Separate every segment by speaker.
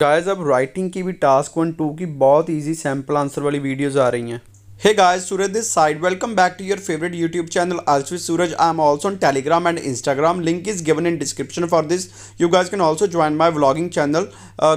Speaker 1: Guys अब writing की भी टास्क वन टू की बहुत इजी सैम्पल आंसर वाली वीडियोस आ रही हैं hey guys Suraj this side welcome back to your favourite YouTube channel अल्स Suraj I am also on Telegram and Instagram link is given in description for this you guys can also join my vlogging channel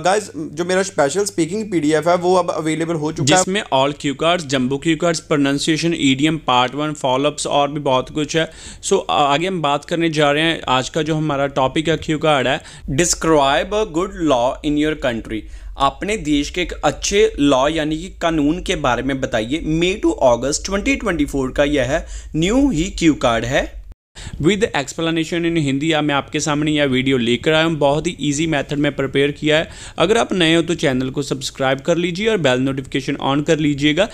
Speaker 1: guys जो मेरा special speaking PDF है वो अब available हो चुका है जिसमें
Speaker 2: all cue cards jumbo cue cards pronunciation EDM part one follow ups और भी बहुत कुछ है सो so, आगे हम बात करने जा रहे हैं आज का जो हमारा टॉपिक है क्यू कार्ड है describe a good law in your country अपने देश के एक अच्छे लॉ यानी कि कानून के बारे में बताइए मे टू अगस्त 2024 का यह न्यू ही क्यू कार्ड है विद एक्सप्लेनेशन इन हिंदी या मैं आपके सामने यह वीडियो लेकर आया हूँ बहुत ही इजी मेथड में प्रिपेयर किया है अगर आप नए हो तो चैनल को सब्सक्राइब कर लीजिए और बेल नोटिफिकेशन ऑन कर लीजिएगा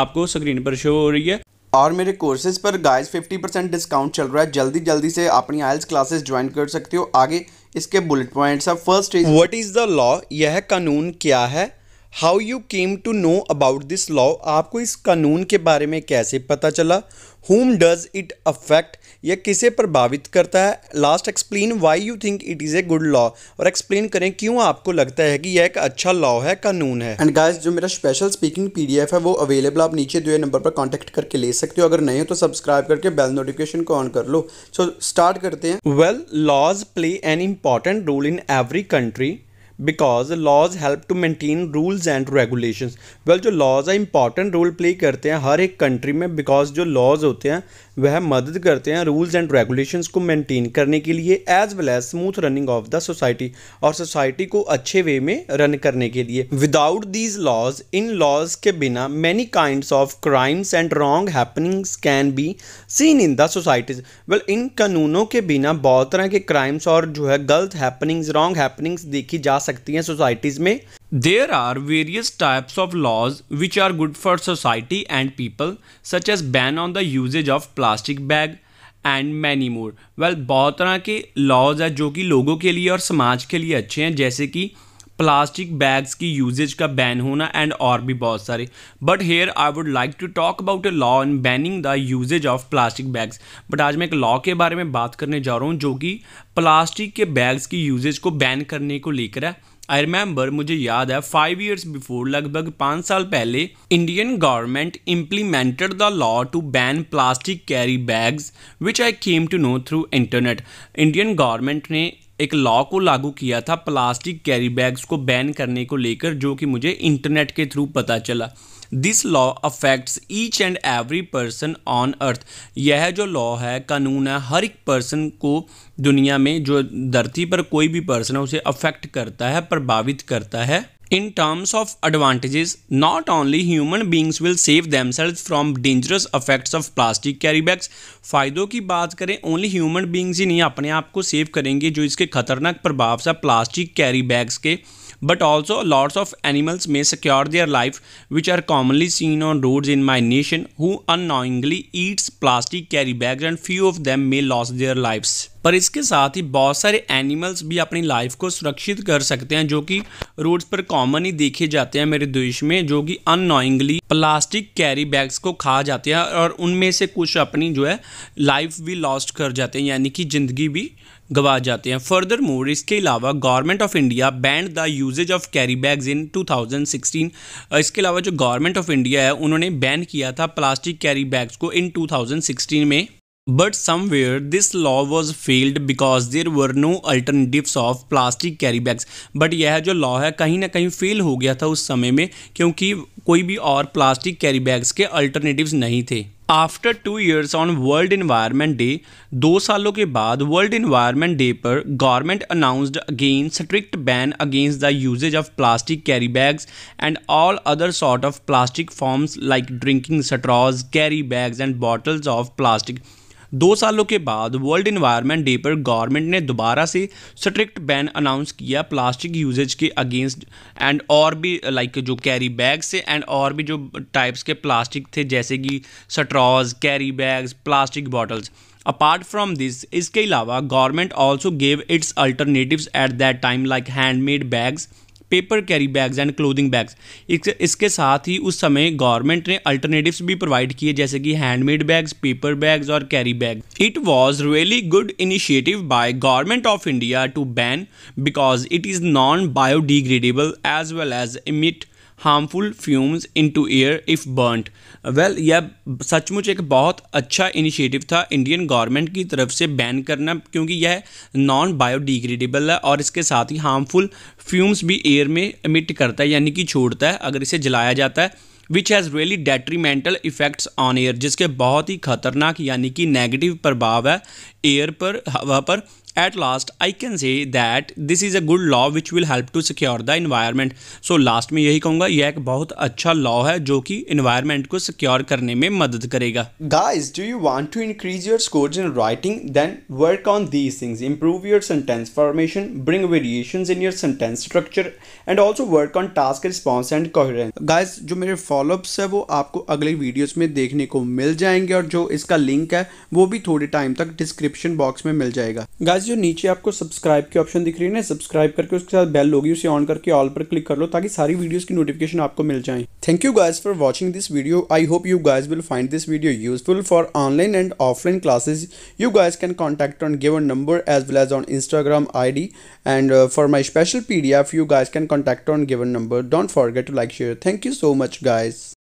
Speaker 2: आपको स्क्रीन
Speaker 1: पर शो हो रही है और मेरे कोर्सेज पर गाइस 50 परसेंट डिस्काउंट चल रहा है जल्दी जल्दी से अपनी आयल्स क्लासेस ज्वाइन कर सकते हो आगे इसके बुलेट पॉइंट्स हैं first is what is the law यह कानून क्या है how you came to know about this law आपको इस कानून के बारे में कैसे पता चला हुम डज इट अफेक्ट या किसे प्रभावित करता है last explain why you think it is a good law और एक्सप्लेन करें क्यों आपको लगता है कि यह एक अच्छा लॉ है कानून है एंड गाइस जो मेरा स्पेशल स्पीकिंग पीडीएफ है वो अवेलेबल आप नीचे दिए नंबर पर कॉन्टैक्ट करके ले सकते हो अगर नहीं हो तो सब्सक्राइब करके बेल नोटिफिकेशन को ऑन कर लो सो so, स्टार्ट करते हैं well laws play an important role in every country because laws help to maintain rules and regulations well जो लॉज है इंपॉर्टेंट रोल प्ले करते हैं हर एक कंट्री में बिकॉज जो लॉज होते हैं वह मदद करते हैं रूल्स एंड रेगुलेशंस को मेंटेन करने के लिए as well as smooth running of the society और सोसाइटी को अच्छे वे में रन करने के लिए विदाउट दीज लॉज इन लॉज के बिना many kind of crimes and wrong happenings can be seen in the societies well इन कानूनों के बिना बहुत तरह के क्राइम्स और जो है गलत हैपनिंग्स रॉन्ग हैपनिंग्स देखी जा सकती हैं सोसाइटीज में
Speaker 2: there are various types of laws which are good for society and people such as ban on the usages of plastic bag and many more well बहुत तरह के लॉज है जो कि लोगों के लिए और समाज के लिए अच्छे हैं जैसे कि प्लास्टिक बैग्स की यूजेज का बैन होना एंड और भी बहुत सारे but here I would like to talk about a law in banning the usages of plastic bags but आज मैं एक लॉ के बारे में बात करने जा रहा हूँ जो कि प्लास्टिक के बैग्स की यूजेज को बैन करने को लेकर है आई रिमेंबर मुझे याद है फाइव ईयर्स बिफोर लगभग पाँच साल पहले Indian government implemented the law to ban plastic carry bags which I came to know through internet Indian government ने एक लॉ को लागू किया था प्लास्टिक कैरी बैग्स को बैन करने को लेकर जो कि मुझे इंटरनेट के थ्रू पता चला this law affects each and every person on earth यह जो लॉ है कानून है हर एक पर्सन को दुनिया में जो धरती पर कोई भी पर्सन है उसे अफेक्ट करता है प्रभावित करता है In terms of advantages, not only human beings will save themselves from dangerous effects of plastic carry bags. फ़ायदों की बात करें ओनली ह्यूमन बींग्स ही नहीं अपने आप को सेव करेंगे जो इसके खतरनाक प्रभाव से प्लास्टिक कैरी बैग्स के but also lots of animals may secure their life which are commonly seen on roads in my nation who unknowingly eats plastic carry bags and few of them may lose their lives पर इसके साथ ही बहुत सारे animals भी अपनी life को सुरक्षित कर सकते हैं जो कि रोड्स पर कॉमन ही देखे जाते हैं मेरे देश में जो कि अनोइंगली प्लास्टिक कैरी बैग्स को खा जाते हैं और उनमें से कुछ अपनी जो है लाइफ भी लॉस्ट कर जाते हैं यानी कि ज़िंदगी भी गवा जाते हैं फर्दर मोर इसके अलावा government of India banned the usages of carry bags in 2016 इसके अलावा जो गवर्नमेंट ऑफ इंडिया है उन्होंने बैन किया था प्लास्टिक कैरी बैग्स को इन 2016 में but somewhere this law was failed because there were no alternatives of plastic carry bags but यह जो लॉ है कहीं ना कहीं फेल हो गया था उस समय में क्योंकि कोई भी और प्लास्टिक कैरी बैग्स के अल्टरनेटिव्स नहीं थे after two years on world environment day दो सालों के बाद वर्ल्ड इन्वायरमेंट डे पर government announced again strict ban against the usages of plastic carry bags and all other sort of plastic forms like drinking straws carry bags and bottles of plastic दो सालों के बाद world environment day पर government ने दोबारा से strict ban announce किया plastic usages के अगेंस्ट एंड और भी लाइक जो कैरी बैग्स थे एंड और भी जो टाइप्स के प्लास्टिक थे जैसे कि straws carry bags plastic bottles apart from this इसके अलावा government also gave its alternative at that time like handmade bags paper carry bags and clothing bags इसके साथ ही उस समय गवर्नमेंट ने अल्टरनेटिव्स भी प्रोवाइड किए जैसे कि हैंडमेड बैग्स पेपर बैग्स और carry bag it was really good initiative by government of India to ban because it is non biodegradable as well as emit harmful fumes into air if burned well यह सचमुच एक बहुत अच्छा initiative था Indian government की तरफ से ban करना क्योंकि यह नॉन बायोडिग्रेडेबल है और इसके साथ ही हार्मफुल फ्यूम्स भी एयर में एमिट करता है यानी कि छोड़ता है अगर इसे जलाया जाता है which has really detrimental effects on air जिसके बहुत ही खतरनाक यानी कि नेगेटिव प्रभाव है एयर पर हवा पर at last I can say that this is a good law which will help to secure the environment so last में यही कहूँगा यह एक बहुत अच्छा लॉ है जो कि इन्वायरमेंट को सिक्योर करने में मदद करेगा
Speaker 1: guys do you want to increase your score in writing then work on these things improve your sentence formation bring variation in your sentence structure and also work on task response and coherence guys जो मेरे follow-ups है वो आपको अगले videos में देखने को मिल जाएंगे और जो इसका लिंक है वो भी थोड़े टाइम तक डिस्क्रिप्शन बॉक्स में मिल जाएगा गाइज जो नीचे आपको सब्सक्राइब की ऑप्शन दिख रही है ना सब्सक्राइब करके उसके साथ बेल होगी उसे ऑन करके ऑल पर क्लिक कर लो ताकि सारी वीडियोस की नोटिफिकेशन आपको मिल जाए thank you guys for watching this video I hope you guys will find this video useful for online and offline classes you guys can contact on given number as well as on Instagram I D and for my special P D F you guys can contact on given number don't forget to like share thank you so much guys